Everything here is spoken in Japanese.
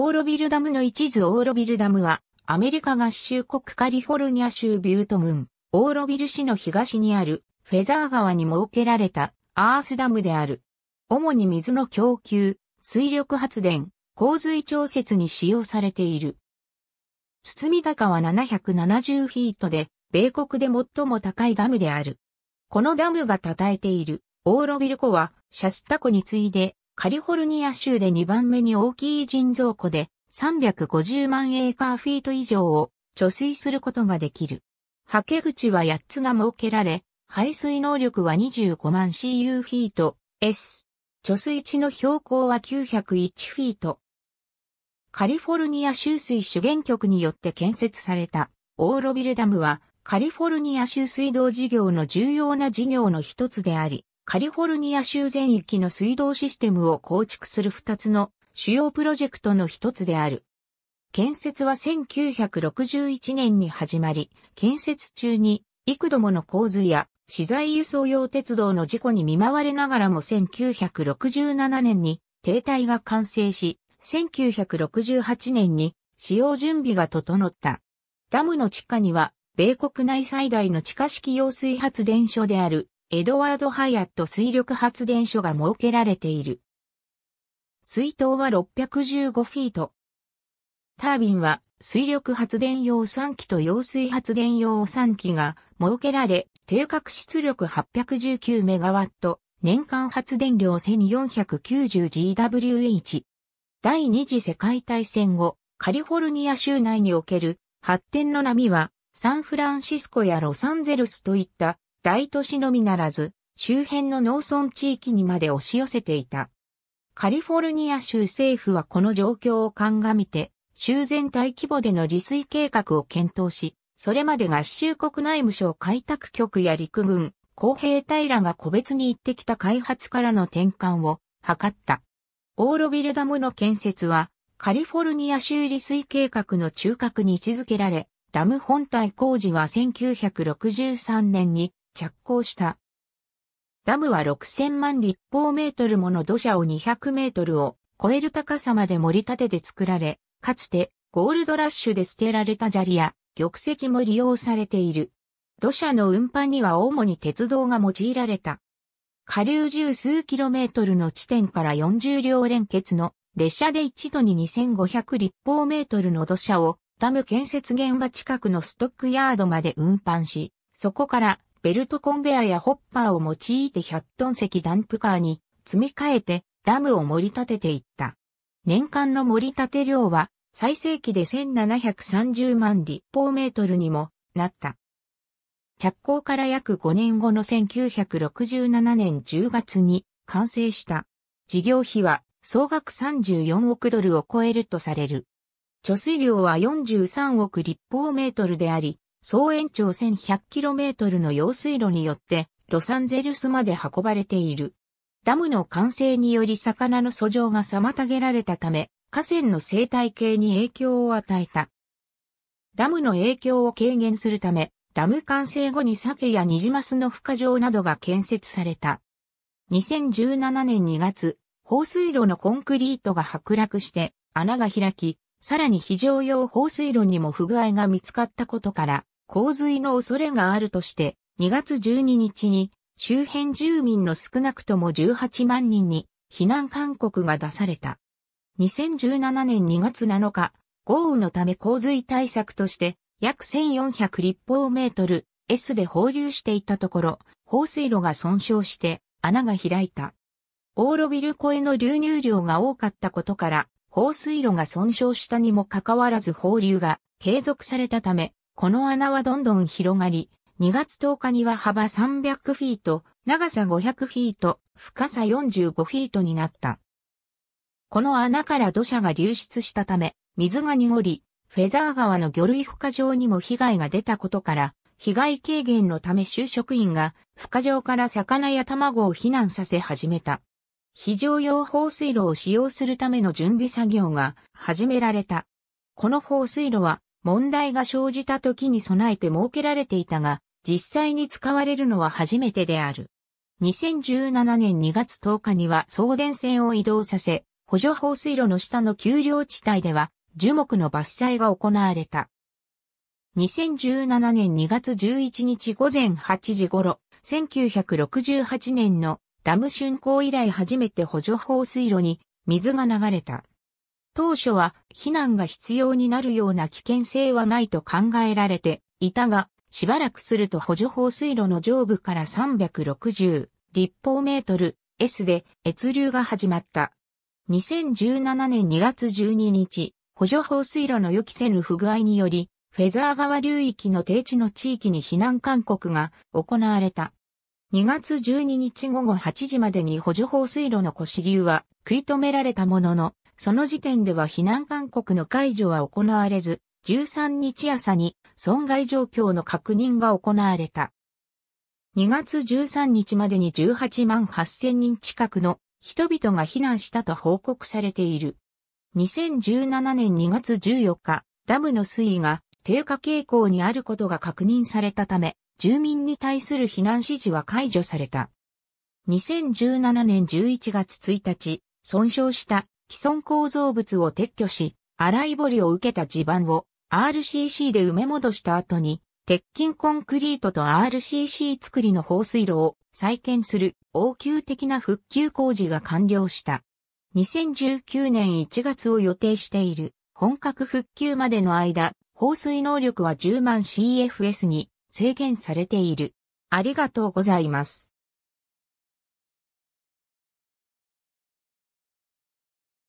オーロビルダムの一途オーロビルダムは、アメリカ合衆国カリフォルニア州ビュート郡、オーロビル市の東にある、フェザー川に設けられた、アースダムである。主に水の供給、水力発電、洪水調節に使用されている。堤高は770フィートで、米国で最も高いダムである。このダムが称えている、オーロビル湖は、シャスタ湖に次いで、カリフォルニア州で2番目に大きい人造湖で350万エーカーフィート以上を貯水することができる。はけ口は8つが設けられ、排水能力は25万 cu フィート S。貯水池の標高は901フィート。カリフォルニア州水資源局によって建設されたオーロビルダムはカリフォルニア州水道事業の重要な事業の一つであり、カリフォルニア州全域の水道システムを構築する2つの主要プロジェクトの一つである。建設は1961年に始まり、建設中に幾度もの洪水や資材輸送用鉄道の事故に見舞われながらも1967年に停滞が完成し、1968年に使用準備が整った。ダムの地下には、米国内最大の地下式用水発電所であるエドワード・ハヤット水力発電所が設けられている。水筒は615フィート。タービンは水力発電用3機と揚水発電用3機が設けられ、定格出力819メガワット、年間発電量 1490GWH。第二次世界大戦後、カリフォルニア州内における発展の波は、サンフランシスコやロサンゼルスといった大都市のみならず、周辺の農村地域にまで押し寄せていた。カリフォルニア州政府はこの状況を鑑みて、州全体規模での利水計画を検討し、それまで合衆国内務省開拓局や陸軍、公平隊らが個別に行ってきた開発からの転換を図った。オーロビルダムの建設は、カリフォルニア州利水計画の中核に位置づけられ、ダム本体工事は1963年に着工した。ダムは6000万立方メートルもの土砂を200メートルを超える高さまで盛り立てて作られ、かつてゴールドラッシュで捨てられた砂利や玉石も利用されている。土砂の運搬には主に鉄道が用いられた。下流十数キロメートルの地点から40両連結の列車で一度に2500立方メートルの土砂をダム建設現場近くのストックヤードまで運搬し、そこからベルトコンベアやホッパーを用いて100トン石ダンプカーに積み替えてダムを盛り立てていった。年間の盛り立て量は最盛期で1730万立方メートルにもなった。着工から約5年後の1967年10月に完成した。事業費は総額34億ドルを超えるとされる。貯水量は43億立方メートルであり、総延長 1100km の用水路によってロサンゼルスまで運ばれている。ダムの完成により魚の遡上が妨げられたため、河川の生態系に影響を与えた。ダムの影響を軽減するため、ダム完成後に鮭やニジマスの孵化場などが建設された。2017年2月、放水路のコンクリートが剥落して穴が開き、さらに非常用放水路にも不具合が見つかったことから、洪水の恐れがあるとして、2月12日に周辺住民の少なくとも18万人に避難勧告が出された。2017年2月7日、豪雨のため洪水対策として約1400立方メートル S で放流していたところ、放水路が損傷して穴が開いた。オーロビル越えの流入量が多かったことから、放水路が損傷したにもかかわらず放流が継続されたため、この穴はどんどん広がり、2月10日には幅300フィート、長さ500フィート、深さ45フィートになった。この穴から土砂が流出したため、水が濁り、フェザー川の魚類孵化場にも被害が出たことから、被害軽減のため就職員が孵化場から魚や卵を避難させ始めた。非常用放水路を使用するための準備作業が始められた。この放水路は問題が生じた時に備えて設けられていたが、実際に使われるのは初めてである。2017年2月10日には送電線を移動させ、補助放水路の下の丘陵地帯では樹木の伐採が行われた。2017年2月11日午前8時頃、1968年のダム竣工以来初めて補助放水路に水が流れた。当初は避難が必要になるような危険性はないと考えられていたが、しばらくすると補助放水路の上部から360立方メートル S で越流が始まった。2017年2月12日、補助放水路の予期せぬ不具合により、フェザー川流域の低地の地域に避難勧告が行われた。2月12日午後8時までに補助放水路の腰流は食い止められたものの、その時点では避難勧告の解除は行われず、13日朝に損害状況の確認が行われた。2月13日までに18万8000人近くの人々が避難したと報告されている。2017年2月14日、ダムの水位が低下傾向にあることが確認されたため、住民に対する避難指示は解除された。2017年11月1日、損傷した既存構造物を撤去し、洗い掘りを受けた地盤を RCC で埋め戻した後に、鉄筋コンクリートと RCC 作りの放水路を再建する応急的な復旧工事が完了した。2019年1月を予定している本格復旧までの間、放水能力は10万 CFS に制限されている。ありがとうございます。